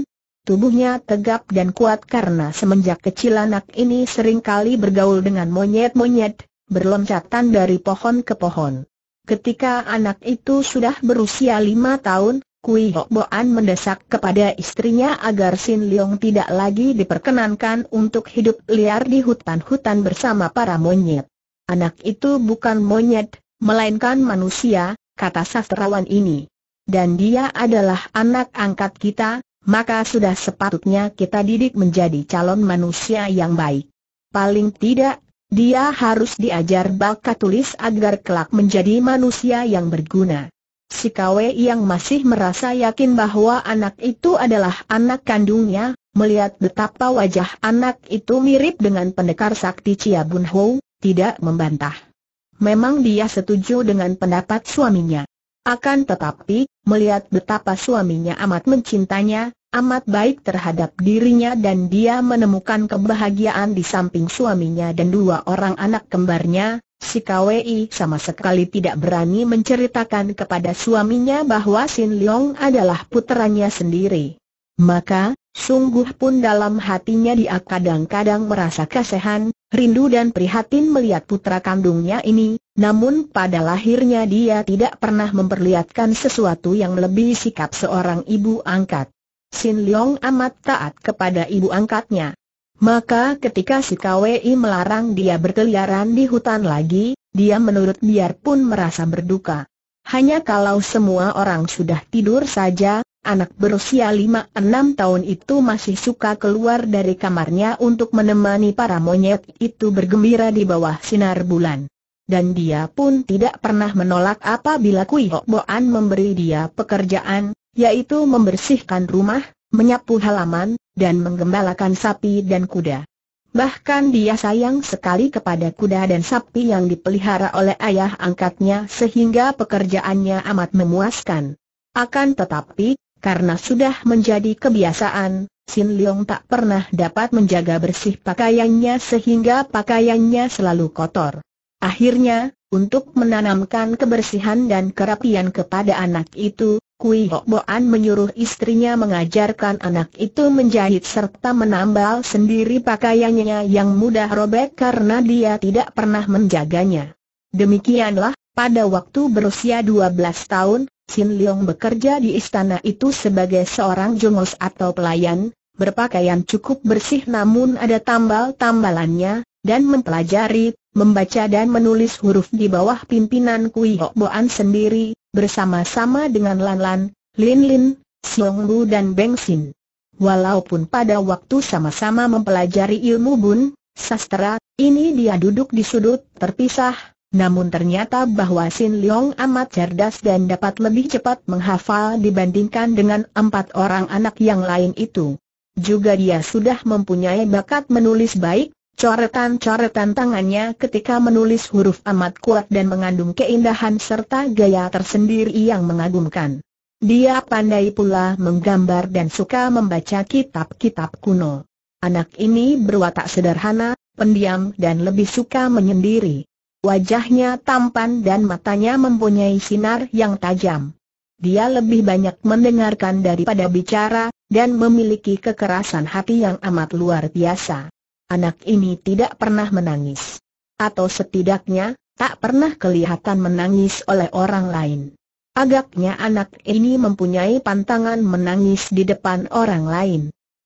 Tubuhnya tegap dan kuat karena semenjak kecil anak ini sering kali bergaul dengan monyet-monyet, berloncatan dari pohon ke pohon. Ketika anak itu sudah berusia lima tahun, Kui Hok Boan mendesak kepada istrinya agar Sin Leong tidak lagi diperkenankan untuk hidup liar di hutan-hutan bersama para monyet. Anak itu bukan monyet, melainkan manusia, kata sastrawan ini. Dan dia adalah anak angkat kita, maka sudah sepatutnya kita didik menjadi calon manusia yang baik. Paling tidak dia harus diajar bakat tulis agar kelak menjadi manusia yang berguna. Si Kwe yang masih merasa yakin bahwa anak itu adalah anak kandungnya, melihat betapa wajah anak itu mirip dengan pendekar sakti Cia Bun Ho, tidak membantah. Memang dia setuju dengan pendapat suaminya. Akan tetapi, melihat betapa suaminya amat mencintanya, amat baik terhadap dirinya dan dia menemukan kebahagiaan di samping suaminya dan dua orang anak kembarnya, si KWI sama sekali tidak berani menceritakan kepada suaminya bahwa Sin Leong adalah putranya sendiri. Maka, sungguh pun dalam hatinya dia kadang-kadang merasa kasihan, rindu dan prihatin melihat putra kandungnya ini, namun pada lahirnya dia tidak pernah memperlihatkan sesuatu yang lebih sikap seorang ibu angkat. Sin Leong amat taat kepada ibu angkatnya. Maka ketika si KWI melarang dia berkeliaran di hutan lagi, dia menurut biarpun merasa berduka. Hanya kalau semua orang sudah tidur saja, anak berusia 5-6 tahun itu masih suka keluar dari kamarnya untuk menemani para monyet itu bergembira di bawah sinar bulan. Dan dia pun tidak pernah menolak apabila Kui Hok Boan memberi dia pekerjaan, yaitu membersihkan rumah, menyapu halaman, dan menggembalakan sapi dan kuda. Bahkan dia sayang sekali kepada kuda dan sapi yang dipelihara oleh ayah angkatnya sehingga pekerjaannya amat memuaskan. Akan tetapi, karena sudah menjadi kebiasaan, Sin Leong tak pernah dapat menjaga bersih pakaiannya sehingga pakaiannya selalu kotor. Akhirnya, untuk menanamkan kebersihan dan kerapian kepada anak itu, Kui Boan menyuruh istrinya mengajarkan anak itu menjahit serta menambal sendiri pakaiannya yang mudah robek karena dia tidak pernah menjaganya. Demikianlah, pada waktu berusia 12 tahun, Sin Leong bekerja di istana itu sebagai seorang jongos atau pelayan, berpakaian cukup bersih namun ada tambal-tambalannya, dan mempelajari, membaca dan menulis huruf di bawah pimpinan Kui Boan sendiri, bersama-sama dengan Lan Lan, Lin Lin, Siong Lu dan Beng Xin. Walaupun pada waktu sama-sama mempelajari ilmu bun, sastra, ini dia duduk di sudut terpisah, namun ternyata bahwa Sin Leong amat cerdas dan dapat lebih cepat menghafal dibandingkan dengan empat orang anak yang lain itu. Juga dia sudah mempunyai bakat menulis baik, Coretan-coretan tangannya ketika menulis huruf amat kuat dan mengandung keindahan serta gaya tersendiri yang mengagumkan. Dia pandai pula menggambar dan suka membaca kitab-kitab kuno. Anak ini berwatak sederhana, pendiam dan lebih suka menyendiri. Wajahnya tampan dan matanya mempunyai sinar yang tajam. Dia lebih banyak mendengarkan daripada bicara, dan memiliki kekerasan hati yang amat luar biasa. Anak ini tidak pernah menangis. Atau setidaknya, tak pernah kelihatan menangis oleh orang lain. Agaknya anak ini mempunyai pantangan menangis di depan orang lain.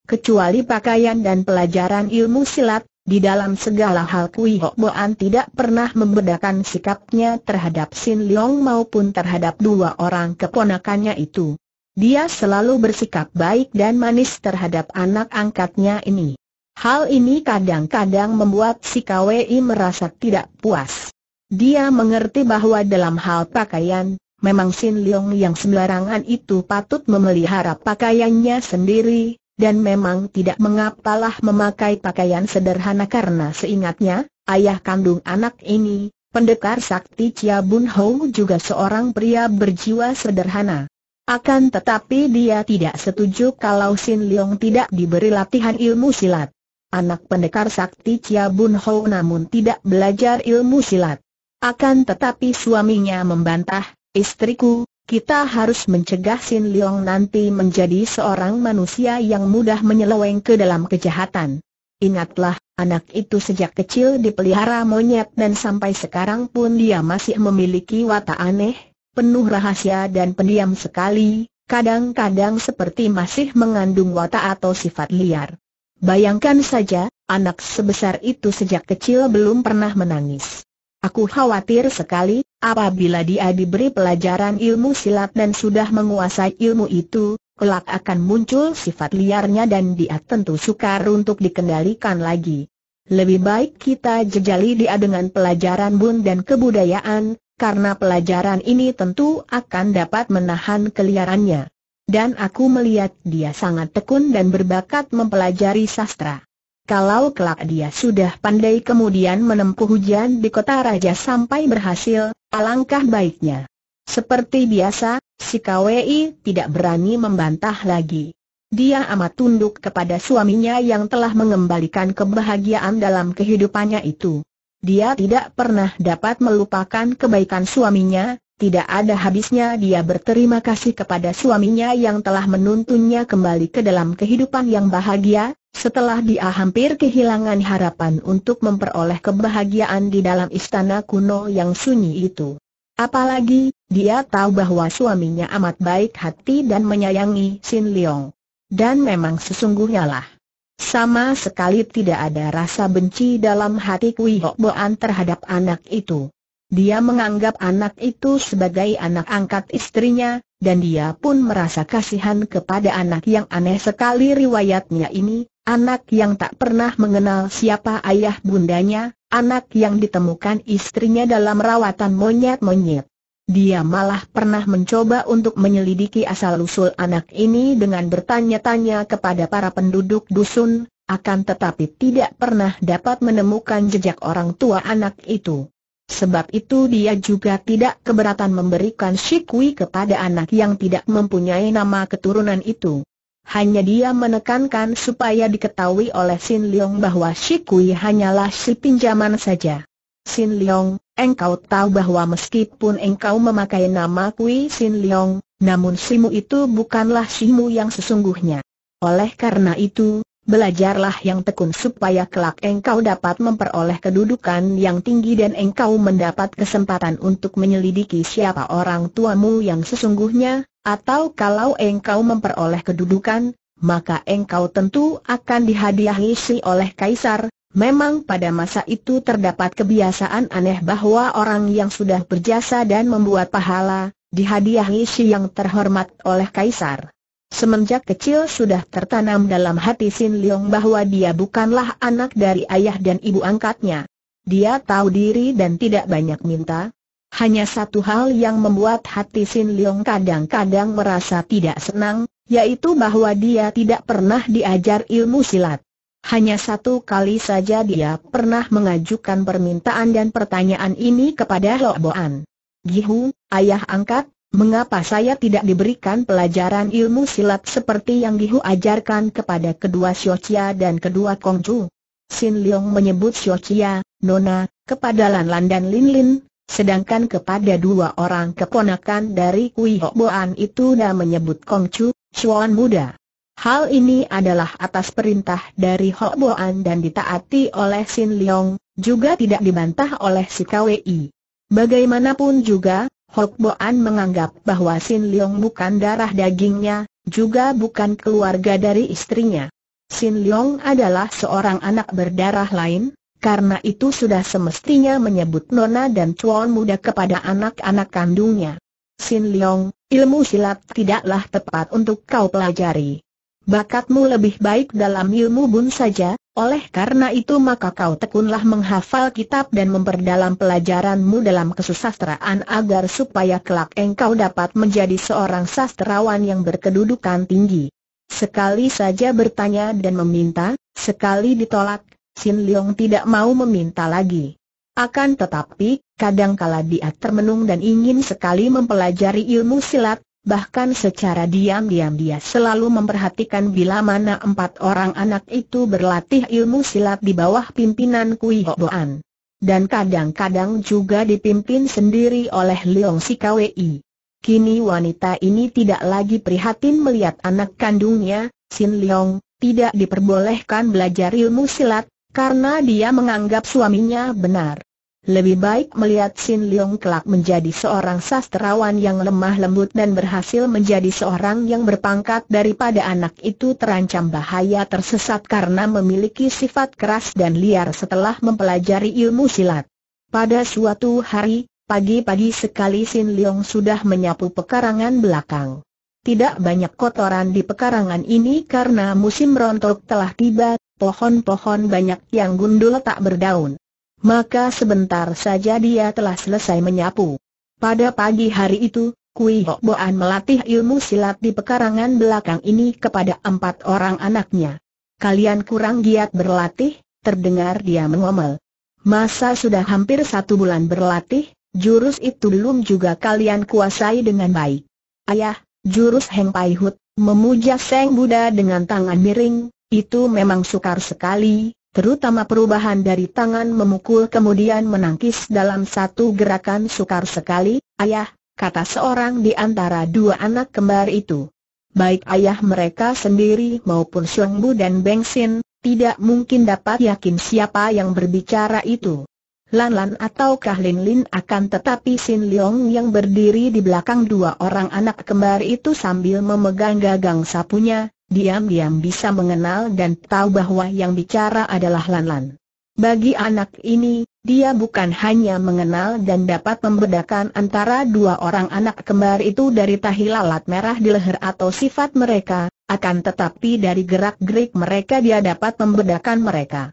Kecuali pakaian dan pelajaran ilmu silat, di dalam segala hal Kui Hok Boan tidak pernah membedakan sikapnya terhadap Sin Leong maupun terhadap dua orang keponakannya itu. Dia selalu bersikap baik dan manis terhadap anak angkatnya ini. Hal ini kadang-kadang membuat si KWI merasa tidak puas. Dia mengerti bahwa dalam hal pakaian, memang Sin Leong yang sembarangan itu patut memelihara pakaiannya sendiri, dan memang tidak mengapalah memakai pakaian sederhana karena seingatnya, ayah kandung anak ini, pendekar sakti Chia Bun Ho juga seorang pria berjiwa sederhana. Akan tetapi dia tidak setuju kalau Sin Leong tidak diberi latihan ilmu silat anak pendekar sakti Chia Bun Ho namun tidak belajar ilmu silat. Akan tetapi suaminya membantah, istriku, kita harus mencegah Sin Leong nanti menjadi seorang manusia yang mudah menyeleweng ke dalam kejahatan. Ingatlah, anak itu sejak kecil dipelihara monyet dan sampai sekarang pun dia masih memiliki watak aneh, penuh rahasia dan pendiam sekali, kadang-kadang seperti masih mengandung watak atau sifat liar. Bayangkan saja, anak sebesar itu sejak kecil belum pernah menangis. Aku khawatir sekali, apabila dia diberi pelajaran ilmu silat dan sudah menguasai ilmu itu, kelak akan muncul sifat liarnya dan dia tentu sukar untuk dikendalikan lagi. Lebih baik kita jejali dia dengan pelajaran bun dan kebudayaan, karena pelajaran ini tentu akan dapat menahan keliarannya. Dan aku melihat dia sangat tekun dan berbakat mempelajari sastra. Kalau kelak dia sudah pandai kemudian menempuh hujan di kota raja sampai berhasil, alangkah baiknya. Seperti biasa, si KWI tidak berani membantah lagi. Dia amat tunduk kepada suaminya yang telah mengembalikan kebahagiaan dalam kehidupannya itu. Dia tidak pernah dapat melupakan kebaikan suaminya, tidak ada habisnya dia berterima kasih kepada suaminya yang telah menuntunnya kembali ke dalam kehidupan yang bahagia, setelah dia hampir kehilangan harapan untuk memperoleh kebahagiaan di dalam istana kuno yang sunyi itu. Apalagi, dia tahu bahwa suaminya amat baik hati dan menyayangi Sin Leong. Dan memang sesungguhnya lah. Sama sekali tidak ada rasa benci dalam hati Kui Hok Boan terhadap anak itu. Dia menganggap anak itu sebagai anak angkat istrinya, dan dia pun merasa kasihan kepada anak yang aneh sekali riwayatnya ini, anak yang tak pernah mengenal siapa ayah bundanya, anak yang ditemukan istrinya dalam rawatan monyet-monyet. Dia malah pernah mencoba untuk menyelidiki asal-usul anak ini dengan bertanya-tanya kepada para penduduk dusun, akan tetapi tidak pernah dapat menemukan jejak orang tua anak itu. Sebab itu dia juga tidak keberatan memberikan Shikui kepada anak yang tidak mempunyai nama keturunan itu. Hanya dia menekankan supaya diketahui oleh Sin Leong bahwa Shikui hanyalah si pinjaman saja. Sin Leong, engkau tahu bahwa meskipun engkau memakai nama Kui Sin Leong, namun simu itu bukanlah simu yang sesungguhnya. Oleh karena itu, belajarlah yang tekun supaya kelak engkau dapat memperoleh kedudukan yang tinggi dan engkau mendapat kesempatan untuk menyelidiki siapa orang tuamu yang sesungguhnya, atau kalau engkau memperoleh kedudukan, maka engkau tentu akan dihadiahi si oleh kaisar, Memang pada masa itu terdapat kebiasaan aneh bahwa orang yang sudah berjasa dan membuat pahala, dihadiahi si yang terhormat oleh kaisar. Semenjak kecil sudah tertanam dalam hati Sin Leong bahwa dia bukanlah anak dari ayah dan ibu angkatnya. Dia tahu diri dan tidak banyak minta. Hanya satu hal yang membuat hati Sin Leong kadang-kadang merasa tidak senang, yaitu bahwa dia tidak pernah diajar ilmu silat. Hanya satu kali saja dia pernah mengajukan permintaan dan pertanyaan ini kepada Boan. Gihu, ayah angkat, Mengapa saya tidak diberikan pelajaran ilmu silat seperti yang Gihu ajarkan kepada kedua Xiochia dan kedua Kongju? Sin Leong menyebut Xiochia, Nona, kepada Lan Lan dan Lin Lin, sedangkan kepada dua orang keponakan dari Kui Hok Boan itu dah menyebut Kongju, Xuan Muda. Hal ini adalah atas perintah dari Hok Boan dan ditaati oleh Sin Leong, juga tidak dibantah oleh si KWI. Bagaimanapun juga, Hok Boan menganggap bahwa Sin Leong bukan darah dagingnya, juga bukan keluarga dari istrinya. Sin Leong adalah seorang anak berdarah lain, karena itu sudah semestinya menyebut nona dan cuan muda kepada anak-anak kandungnya. Sin Leong, ilmu silat tidaklah tepat untuk kau pelajari. Bakatmu lebih baik dalam ilmu bun saja, oleh karena itu maka kau tekunlah menghafal kitab dan memperdalam pelajaranmu dalam kesusastraan agar supaya kelak engkau dapat menjadi seorang sastrawan yang berkedudukan tinggi. Sekali saja bertanya dan meminta, sekali ditolak, Sin Leong tidak mau meminta lagi. Akan tetapi, kadangkala dia termenung dan ingin sekali mempelajari ilmu silat, bahkan secara diam-diam dia selalu memperhatikan bila mana empat orang anak itu berlatih ilmu silat di bawah pimpinan Kui Boan, Dan kadang-kadang juga dipimpin sendiri oleh Leong Sikawei. Kini wanita ini tidak lagi prihatin melihat anak kandungnya, Sin Leong, tidak diperbolehkan belajar ilmu silat, karena dia menganggap suaminya benar. Lebih baik melihat Sin Leong kelak menjadi seorang sastrawan yang lemah lembut dan berhasil menjadi seorang yang berpangkat daripada anak itu terancam bahaya tersesat karena memiliki sifat keras dan liar setelah mempelajari ilmu silat. Pada suatu hari, pagi-pagi sekali Sin Leong sudah menyapu pekarangan belakang. Tidak banyak kotoran di pekarangan ini karena musim rontok telah tiba, pohon-pohon banyak yang gundul tak berdaun maka sebentar saja dia telah selesai menyapu. Pada pagi hari itu, Kui Hok Boan melatih ilmu silat di pekarangan belakang ini kepada empat orang anaknya. Kalian kurang giat berlatih, terdengar dia mengomel. Masa sudah hampir satu bulan berlatih, jurus itu belum juga kalian kuasai dengan baik. Ayah, jurus Heng Pai Hut, memuja Seng Buddha dengan tangan miring, itu memang sukar sekali, terutama perubahan dari tangan memukul kemudian menangkis dalam satu gerakan sukar sekali, ayah, kata seorang di antara dua anak kembar itu. Baik ayah mereka sendiri maupun Xiong Bu dan Beng Sin, tidak mungkin dapat yakin siapa yang berbicara itu. Lan Lan Kah Lin Lin akan tetapi Sin Leong yang berdiri di belakang dua orang anak kembar itu sambil memegang gagang sapunya, diam-diam bisa mengenal dan tahu bahwa yang bicara adalah Lanlan. Bagi anak ini, dia bukan hanya mengenal dan dapat membedakan antara dua orang anak kembar itu dari tahi lalat merah di leher atau sifat mereka, akan tetapi dari gerak-gerik mereka dia dapat membedakan mereka.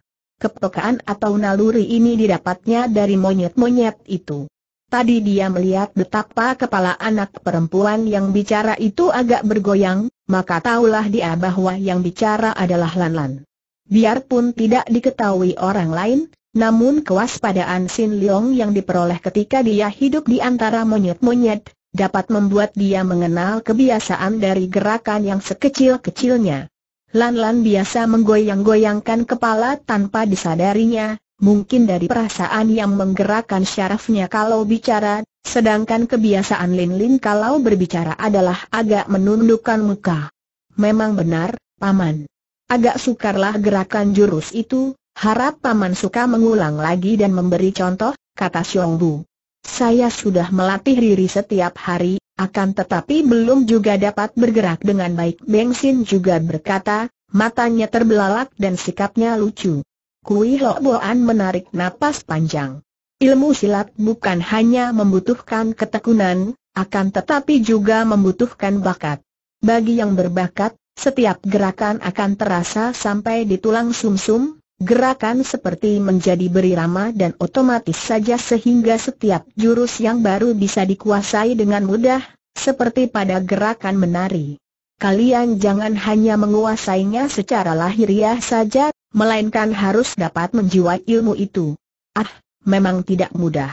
Kepekaan atau naluri ini didapatnya dari monyet-monyet itu. Tadi dia melihat betapa kepala anak perempuan yang bicara itu agak bergoyang, maka taulah dia bahwa yang bicara adalah Lanlan. Biarpun tidak diketahui orang lain, namun kewaspadaan Sin Leong yang diperoleh ketika dia hidup di antara monyet-monyet, dapat membuat dia mengenal kebiasaan dari gerakan yang sekecil-kecilnya. Lan-lan biasa menggoyang-goyangkan kepala tanpa disadarinya, mungkin dari perasaan yang menggerakkan syarafnya kalau bicara, Sedangkan kebiasaan Lin Lin kalau berbicara adalah agak menundukkan muka. Memang benar, Paman. Agak sukarlah gerakan jurus itu, harap Paman suka mengulang lagi dan memberi contoh, kata Xiong Bu. Saya sudah melatih diri setiap hari, akan tetapi belum juga dapat bergerak dengan baik. Beng Sin juga berkata, matanya terbelalak dan sikapnya lucu. Kui Ho Boan menarik napas panjang. Ilmu silat bukan hanya membutuhkan ketekunan, akan tetapi juga membutuhkan bakat. Bagi yang berbakat, setiap gerakan akan terasa sampai di tulang sumsum, -sum, gerakan seperti menjadi berirama dan otomatis saja sehingga setiap jurus yang baru bisa dikuasai dengan mudah, seperti pada gerakan menari. Kalian jangan hanya menguasainya secara lahiriah saja, melainkan harus dapat menjiwai ilmu itu. Ah, memang tidak mudah.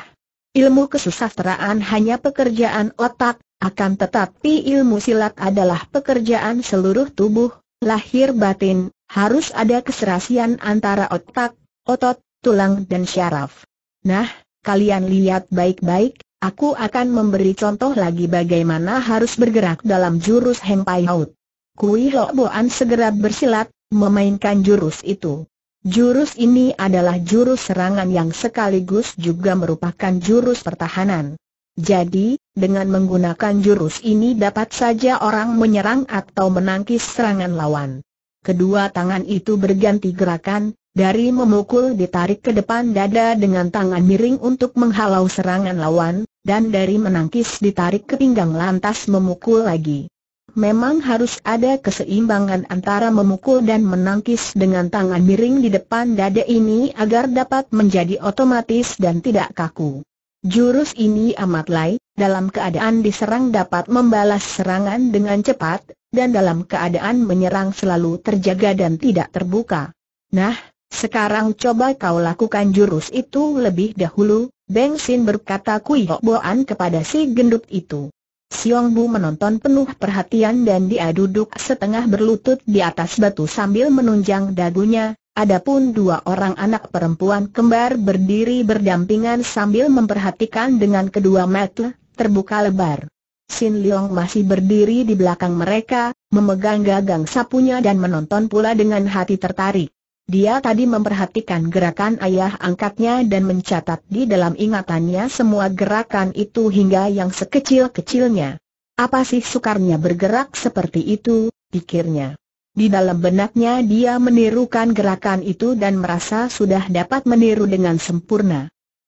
Ilmu kesusasteraan hanya pekerjaan otak, akan tetapi ilmu silat adalah pekerjaan seluruh tubuh, lahir batin, harus ada keserasian antara otak, otot, tulang dan syaraf. Nah, kalian lihat baik-baik, aku akan memberi contoh lagi bagaimana harus bergerak dalam jurus Hempai Haut. Kui Lok Boan segera bersilat, memainkan jurus itu. Jurus ini adalah jurus serangan yang sekaligus juga merupakan jurus pertahanan. Jadi, dengan menggunakan jurus ini dapat saja orang menyerang atau menangkis serangan lawan. Kedua tangan itu berganti gerakan, dari memukul ditarik ke depan dada dengan tangan miring untuk menghalau serangan lawan, dan dari menangkis ditarik ke pinggang lantas memukul lagi. Memang harus ada keseimbangan antara memukul dan menangkis dengan tangan miring di depan dada ini agar dapat menjadi otomatis dan tidak kaku. Jurus ini amat lay, dalam keadaan diserang dapat membalas serangan dengan cepat, dan dalam keadaan menyerang selalu terjaga dan tidak terbuka. Nah, sekarang coba kau lakukan jurus itu lebih dahulu, Beng Sin berkata Kui Boan kepada si gendut itu. Xiong Bu menonton penuh perhatian dan dia duduk setengah berlutut di atas batu sambil menunjang dagunya, adapun dua orang anak perempuan kembar berdiri berdampingan sambil memperhatikan dengan kedua mata, terbuka lebar. Sin Leong masih berdiri di belakang mereka, memegang gagang sapunya dan menonton pula dengan hati tertarik. Dia tadi memperhatikan gerakan ayah angkatnya dan mencatat di dalam ingatannya semua gerakan itu hingga yang sekecil-kecilnya. Apa sih sukarnya bergerak seperti itu, pikirnya. Di dalam benaknya dia menirukan gerakan itu dan merasa sudah dapat meniru dengan sempurna.